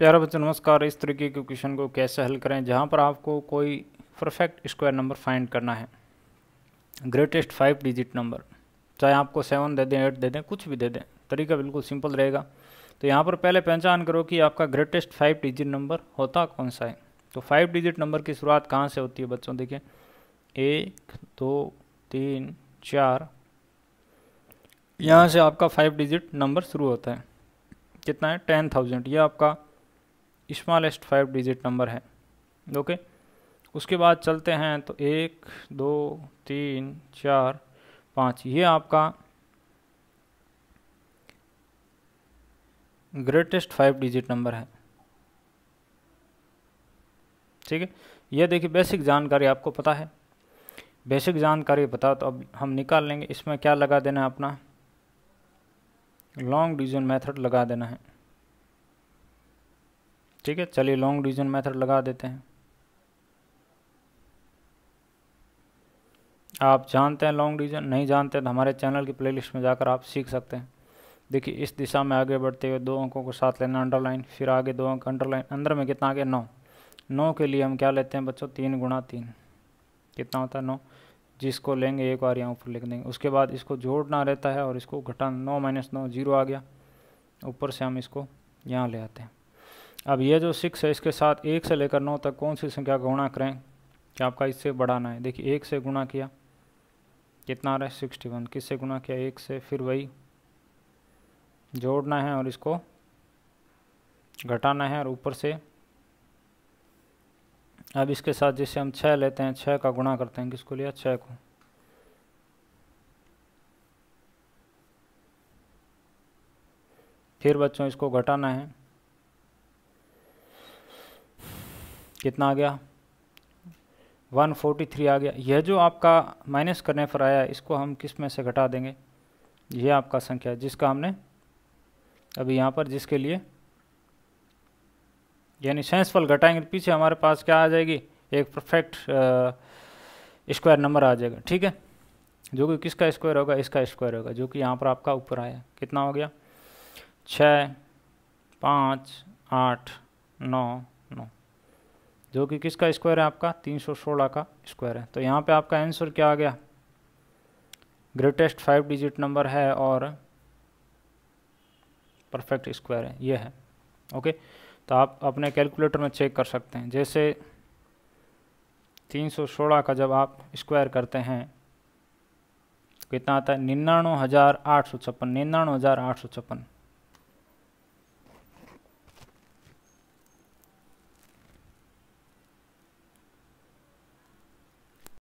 प्यारा बच्चों नमस्कार इस तरीके के क्वेश्चन को कैसे हल करें जहाँ पर आपको कोई परफेक्ट स्क्वायर नंबर फाइंड करना है ग्रेटेस्ट फाइव डिजिट नंबर चाहे आपको सेवन दे दें एट दे दें कुछ भी दे दें तरीका बिल्कुल सिंपल रहेगा तो यहाँ पर पहले पहचान करो कि आपका ग्रेटेस्ट फाइव डिजिट नंबर होता कौन सा है तो फाइव डिजिट नंबर की शुरुआत कहाँ से होती है बच्चों देखिए एक दो तीन चार यहाँ से आपका फाइव डिजिट नंबर शुरू होता है कितना है टेन थाउजेंड ये आपका स्मॉलेस्ट फाइव डिजिट नंबर है ओके उसके बाद चलते हैं तो एक दो तीन चार पाँच ये आपका ग्रेटेस्ट फाइव डिजिट नंबर है ठीक है यह देखिए बेसिक जानकारी आपको पता है बेसिक जानकारी पता तो अब हम निकाल लेंगे इसमें क्या लगा देना है अपना लॉन्ग डिवीजन मेथड लगा देना है ठीक है चलिए लॉन्ग डिवीजन मेथड लगा देते हैं आप जानते हैं लॉन्ग डिवीजन नहीं जानते तो हमारे चैनल की प्लेलिस्ट में जाकर आप सीख सकते हैं देखिए इस दिशा में आगे बढ़ते हुए दो अंकों को साथ लेना अंडरलाइन फिर आगे दो अंक अंडरलाइन अंदर में कितना आगे नौ नौ के लिए हम क्या लेते हैं बच्चों तीन गुणा तीन कितना होता है नौ जिसको लेंगे एक बार यहाँ ऊपर लिख देंगे उसके बाद इसको जोड़ना रहता है और इसको घटाना नौ माइनस नौ जीरो आ गया ऊपर से हम इसको यहाँ ले आते हैं अब ये जो सिक्स है इसके साथ एक से लेकर नौ तक कौन सी संख्या गुणा करें कि आपका इससे बढ़ाना है देखिए एक से गुणा किया कितना आ रहा है सिक्सटी वन किस से गुणा किया एक से फिर वही जोड़ना है और इसको घटाना है और ऊपर से अब इसके साथ जैसे हम छः लेते हैं छः का गुणा करते हैं किसको लिया छः को फिर बच्चों इसको घटाना है कितना आ गया 143 आ गया यह जो आपका माइनस करने पर आया इसको हम किस में से घटा देंगे यह आपका संख्या जिसका हमने अभी यहाँ पर जिसके लिए यानी सेंसफल घटाएंगे तो पीछे हमारे पास क्या आ जाएगी एक परफेक्ट स्क्वायर नंबर आ जाएगा ठीक है जो कि किसका स्क्वायर होगा इसका स्क्वायर होगा जो कि यहाँ पर आपका ऊपर आया कितना हो गया छः पाँच आठ नौ नौ जो कि किसका स्क्वायर है आपका तीन सौ सोलह का स्क्वायर है तो यहाँ पे आपका आंसर क्या आ गया ग्रेटेस्ट फाइव डिजिट नंबर है और परफेक्ट स्क्वायर है ये है ओके तो आप अपने कैलकुलेटर में चेक कर सकते हैं जैसे 316 का जब आप स्क्वायर करते हैं कितना आता है निन्यानवे हज़ार आठ सौ छप्पन निन्यानवे हज़ार आठ सौ छप्पन